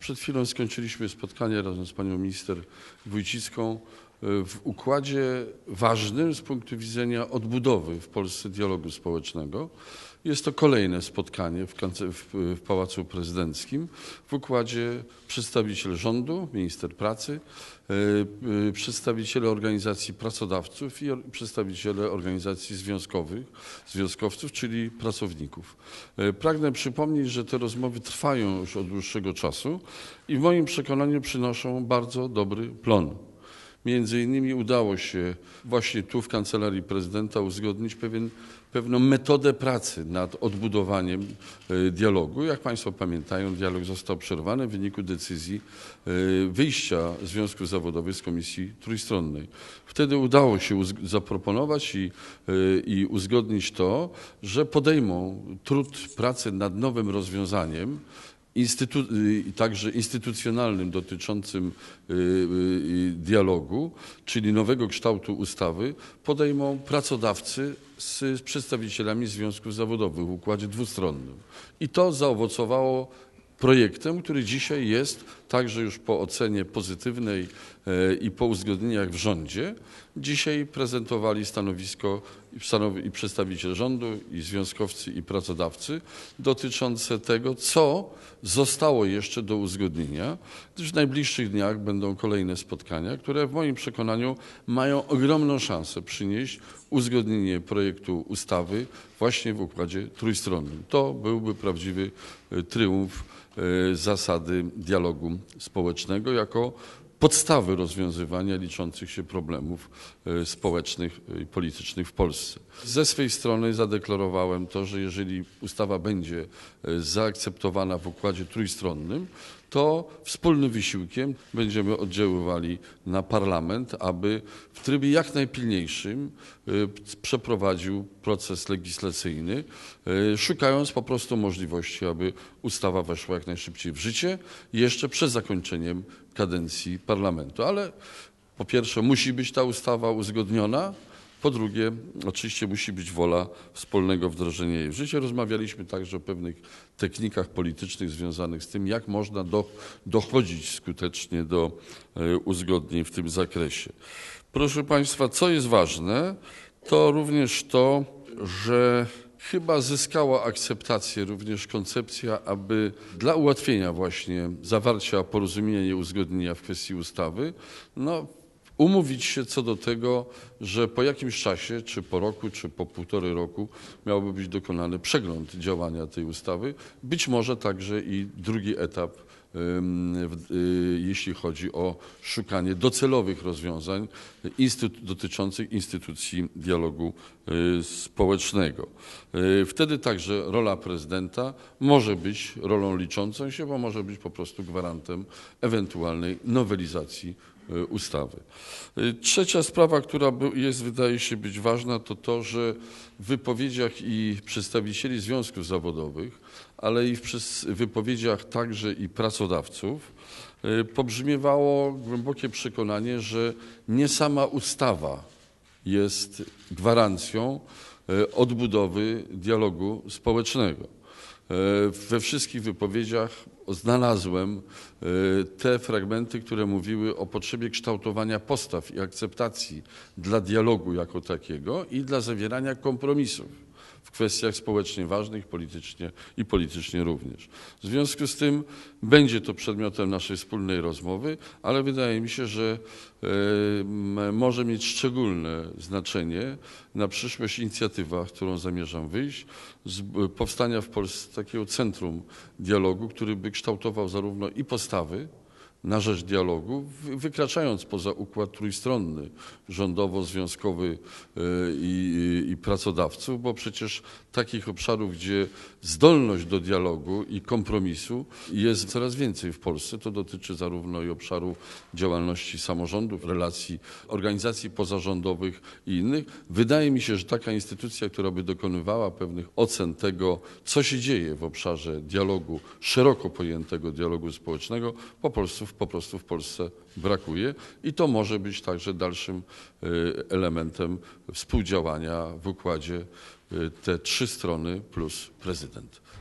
Przed chwilą skończyliśmy spotkanie razem z panią minister Wójcicką w układzie ważnym z punktu widzenia odbudowy w Polsce dialogu społecznego. Jest to kolejne spotkanie w, w, Pałacu Prezydenckim w układzie przedstawiciel rządu, minister pracy, e, e, przedstawiciele organizacji pracodawców i przedstawiciele organizacji związkowych, związkowców, czyli pracowników. E, pragnę przypomnieć, że te rozmowy trwają już od dłuższego czasu i w moim przekonaniu przynoszą bardzo dobry plon. Między innymi udało się właśnie tu w kancelarii prezydenta uzgodnić pewien, pewną metodę pracy nad odbudowaniem e, dialogu. Jak Państwo pamiętają, dialog został przerwany w wyniku decyzji e, wyjścia Związków Zawodowych z Komisji Trójstronnej. Wtedy udało się zaproponować i, e, i uzgodnić to, że podejmą trud pracy nad nowym rozwiązaniem instytu y, także instytucjonalnym dotyczącym y, y, dialogu, czyli nowego kształtu ustawy, podejmą pracodawcy z przedstawicielami związków zawodowych w układzie dwustronnym. I to zaowocowało projektem, który dzisiaj jest także już po ocenie pozytywnej e, i po uzgodnieniach w rządzie, dzisiaj prezentowali stanowisko i przedstawiciel rządu, i związkowcy, i pracodawcy dotyczące tego, co zostało jeszcze do uzgodnienia, gdyż w najbliższych dniach będą kolejne spotkania, które w moim przekonaniu mają ogromną szansę przynieść uzgodnienie projektu ustawy właśnie w układzie trójstronnym. To byłby prawdziwy e, tryumf e, zasady dialogu społecznego jako podstawy rozwiązywania liczących się problemów e, społecznych e, i politycznych w Polsce. Ze swej strony zadeklarowałem to, że jeżeli ustawa będzie e, zaakceptowana w układzie trójstronnym, to wspólnym wysiłkiem będziemy oddziaływali na parlament, aby w trybie jak najpilniejszym y, przeprowadził proces legislacyjny, y, szukając po prostu możliwości, aby ustawa weszła jak najszybciej w życie, jeszcze przed zakończeniem kadencji parlamentu. Ale po pierwsze, musi być ta ustawa uzgodniona po drugie, oczywiście musi być wola wspólnego wdrożenia jej w życie. Rozmawialiśmy także o pewnych technikach politycznych związanych z tym, jak można do, dochodzić skutecznie do e, uzgodnień w tym zakresie. Proszę Państwa, co jest ważne, to również to, że chyba zyskała akceptację również koncepcja, aby dla ułatwienia właśnie zawarcia porozumienia i uzgodnienia w kwestii ustawy, no umówić się co do tego, że po jakimś czasie, czy po roku, czy po półtory roku, miałby być dokonany przegląd działania tej ustawy, być może także i drugi etap Y, jeśli chodzi o szukanie docelowych rozwiązań dotyczących instytucji dialogu y, społecznego. Y, wtedy także rola prezydenta może być rolą liczącą się, bo może być po prostu gwarantem ewentualnej nowelizacji ustawy. Trzecia sprawa, która jest, wydaje się być ważna, to to, że w wypowiedziach i przedstawicieli związków zawodowych, ale i w wypowiedziach także i pracowników, pracodawców y, pobrzmiewało głębokie przekonanie, że nie sama ustawa jest gwarancją y, odbudowy dialogu społecznego. Y, we wszystkich wypowiedziach znalazłem te fragmenty, które mówiły o potrzebie kształtowania postaw i akceptacji dla dialogu jako takiego i dla zawierania kompromisów w kwestiach społecznie ważnych politycznie i politycznie również. W związku z tym będzie to przedmiotem naszej wspólnej rozmowy, ale wydaje mi się, że e, może mieć szczególne znaczenie na przyszłość inicjatywa, którą zamierzam wyjść, z powstania w Polsce takiego centrum dialogu, który by kształtował zarówno i postawy, na rzecz dialogu, wykraczając poza układ trójstronny rządowo-związkowy e, i, i, pracodawców, bo przecież takich obszarów, gdzie zdolność do dialogu i kompromisu jest coraz więcej w Polsce. To dotyczy zarówno i obszaru działalności samorządów, relacji organizacji pozarządowych i innych. Wydaje mi się, że taka instytucja, która by dokonywała pewnych ocen tego, co się dzieje w obszarze dialogu, szeroko pojętego dialogu społecznego, po polsku po prostu w Polsce brakuje i to może być także dalszym y, elementem współdziałania w układzie y, te trzy strony plus prezydent.